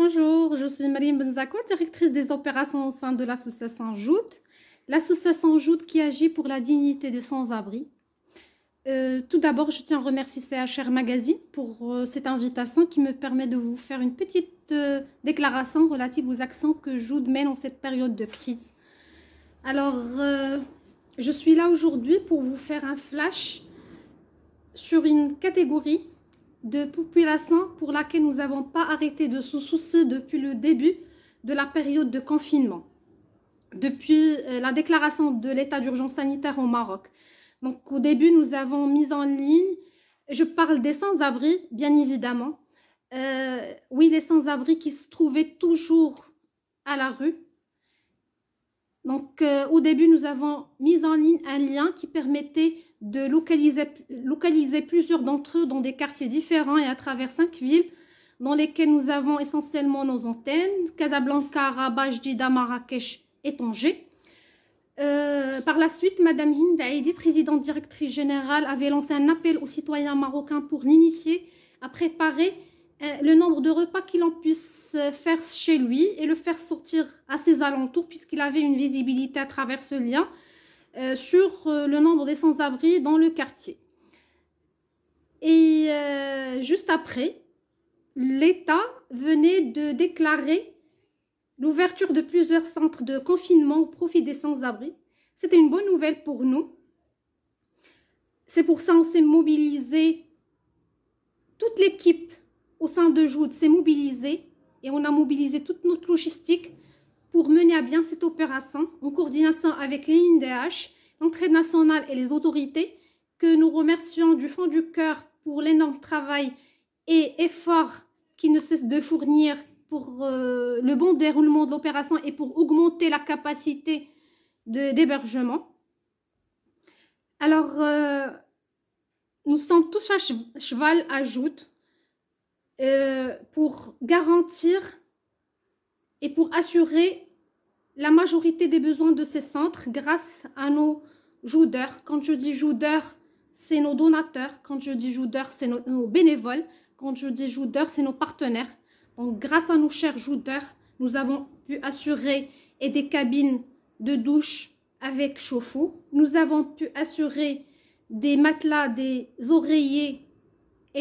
Bonjour, je suis Marine Benzakour, directrice des opérations au sein de l'association Joute. L'association Joute qui agit pour la dignité des sans-abri. Euh, tout d'abord, je tiens à remercier CHR Magazine pour euh, cette invitation qui me permet de vous faire une petite euh, déclaration relative aux actions que Joute mène en cette période de crise. Alors, je suis là aujourd'hui pour vous faire un flash sur une catégorie de population pour laquelle nous n'avons pas arrêté de se soucier depuis le début de la période de confinement, depuis euh, la déclaration de l'état d'urgence sanitaire au Maroc. Donc au début, nous avons mis en ligne, je parle des sans-abri, bien évidemment, euh, oui, des sans-abri qui se trouvaient toujours à la rue, donc, euh, au début, nous avons mis en ligne un lien qui permettait de localiser, plusieurs d'entre eux dans des quartiers différents et à travers cinq villes dans lesquelles nous avons essentiellement nos antennes, Casablanca, Rabat, Jdida, Marrakech et Tanger. Euh, par la suite, Mme Hind présidente directrice générale, avait lancé un appel aux citoyens marocains pour l'initier à préparer euh, le nombre de repas qu'il en puisse euh, faire chez lui et le faire sortir à ses alentours puisqu'il avait une visibilité à travers ce lien euh, sur euh, le nombre des sans-abri dans le quartier. Et juste après, l'État venait de déclarer l'ouverture de plusieurs centres de confinement au profit des sans-abri. C'était une bonne nouvelle pour nous. C'est pour ça qu'on s'est mobilisé, toute l'équipe au sein de Joud s'est mobilisée et on a mobilisé toute notre logistique pour mener à bien cette opération en coordination avec l'INDH, l'entrée nationale et les autorités que nous remercions du fond du cœur pour l'énorme travail et effort qu'ils ne cessent de fournir pour euh, le bon déroulement de l'opération et pour augmenter la capacité d'hébergement. Alors, euh, nous sommes tous à cheval, ajoute, euh, pour garantir et pour assurer la majorité des besoins de ces centres grâce à nos joudeurs. Quand je dis joudeurs, c'est nos donateurs. Quand je dis joudeurs, c'est nos, bénévoles. Quand je dis joudeurs, c'est nos partenaires. Donc, grâce à nos chers joueurs nous avons pu assurer des cabines de douche avec chauffe-eau. Nous avons pu assurer des matelas, des oreillers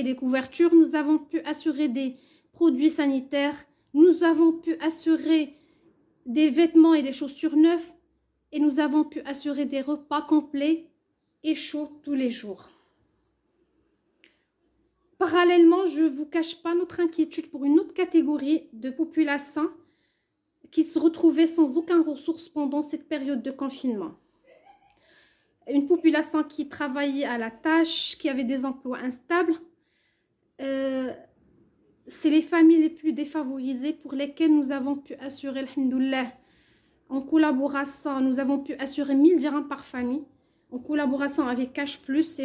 des couvertures. Nous avons pu assurer des produits sanitaires. Nous avons pu assurer des vêtements et des chaussures neufs, Et nous avons pu assurer des repas complets et chauds tous les jours. Parallèlement, je ne vous cache pas notre inquiétude pour une autre catégorie de population qui se retrouvait sans aucun ressource pendant cette période de confinement. Une population qui travaillait à la tâche, qui avait des emplois instables, c'est les familles les plus défavorisées pour lesquelles nous avons pu assurer, alhamdoulilah, en collaboration, nous avons pu assurer 1000 dirhams par famille, en collaboration avec Cash Plus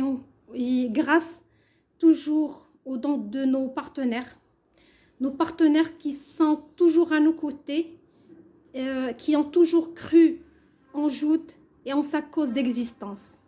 et, grâce toujours aux dons de nos partenaires. Nos partenaires qui sont toujours à nos côtés, euh, qui ont toujours cru en Joute et en sa cause d'existence.